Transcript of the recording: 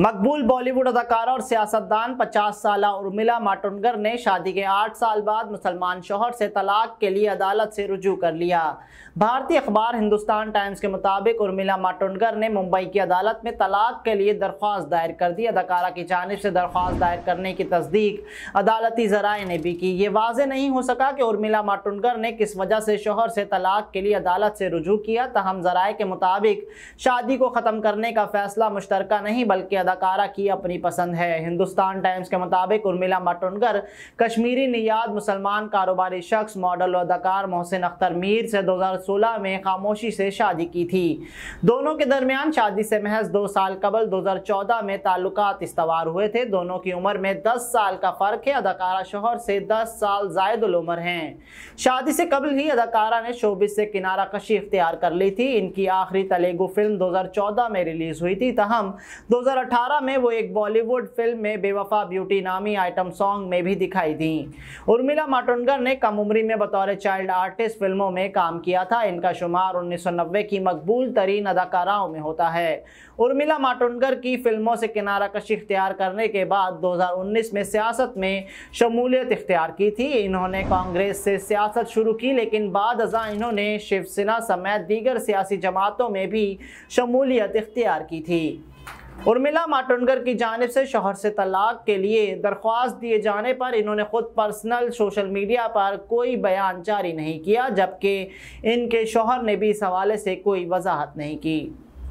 मकबूल बॉलीवुड अदाकारा और सियासतदान 50 साल उर्मिला माटुनगर ने शादी के 8 साल बाद मुसलमान शोहर से तलाक के लिए अदालत से रुजू कर लिया भारतीय अखबार हिंदुस्तान टाइम्स के मुताबिक उर्मिला माटुनगर ने मुंबई की अदालत में तलाक के लिए दरख्वास्त दायर कर दी अदाकारा की जानब से दरख्वास्त दायर करने की तस्दीक अदालती जराए ने भी की ये वाज नहीं हो सका कि उर्मिला माटुनगर ने किस वजह से शोहर से तलाक के लिए अदालत से रुजू किया तहम जराए के मुताबिक शादी को ख़त्म करने का फैसला मुश्तरक नहीं बल्कि अदाकारा की अपनी पसंद है हिंदुस्तान टाइम्स के मुताबिक उर्मिला मटुनकर कश्मीरी नियाद मुसलमान कारोबारी शख्स मॉडल और अदाकार मोहसिन अख्तर मीर से 2016 में खामोशी से शादी की थी दोनों के दरमियान शादी से महज दो साल कबल 2014 में ताल्लुक इस्तवार हुए थे दोनों की उम्र में दस साल का फ़र्क है अदाकारा शोहर से दस साल जायद उम्र हैं शादी से कबल ही अदाकारा ने शोबिस से किनारा कशी इख्तियार कर ली थी इनकी आखिरी तेलुगु फिल्म 2014 में रिलीज़ हुई थी तहम 2018 2018 में वो एक बॉलीवुड फिल्म में बेवफा ब्यूटी नामी आइटम सॉन्ग में भी दिखाई दी उर्मिला माटोंडकर ने कम उम्री में बतौर चाइल्ड आर्टिस्ट फिल्मों में काम किया था इनका शुमार नब्बे की मकबूल तरीन अदाकाराओं में होता है उर्मिला माटोंडकर की फिल्मों से किनारा कशी इख्तियार करने के बाद 2019 में सियासत में शमूलियत इख्तियार की थी इन्होंने कांग्रेस से सियासत शुरू की लेकिन बाद अजा इन्होंने शिवसेना समेत दीगर सियासी जमातों में भी शमूलियत इख्तियार की थी उर्मिला माटुनगर की जानब से शोहर से तलाक के लिए दरख्वास्त दिए जाने पर इन्होंने खुद पर्सनल सोशल मीडिया पर कोई बयान जारी नहीं किया जबकि इनके शोहर ने भी इस हवाले से कोई वजाहत नहीं की